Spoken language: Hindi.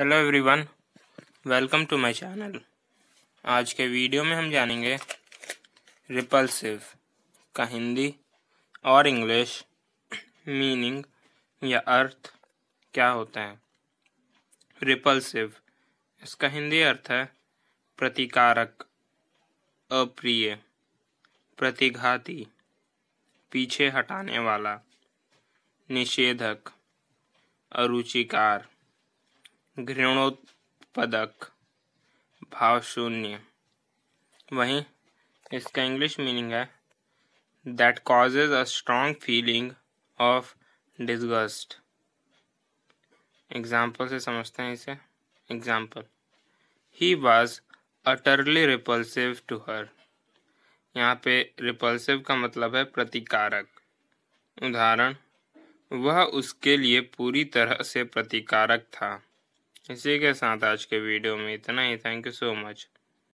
hello everyone welcome to my channel आज के वीडियो में हम जानेंगे रिपल्सिव का हिंदी और इंग्लिश मीनिंग या अर्थ क्या होता है रिपल्सिव इसका हिंदी अर्थ है प्रतिकारक अप्रिय प्रतिघाती पीछे हटाने वाला निषेधक अरुचिकार घृणोत्पदक भाव शून्य वहीं इसका इंग्लिश मीनिंग है that causes a strong feeling of disgust example से समझते हैं इसे example he was utterly repulsive to her यहाँ पे रिपल्सिव का मतलब है प्रतिकारक उदाहरण वह उसके लिए पूरी तरह से प्रतिकारक था इसी के साथ आज के वीडियो में इतना ही थैंक यू सो मच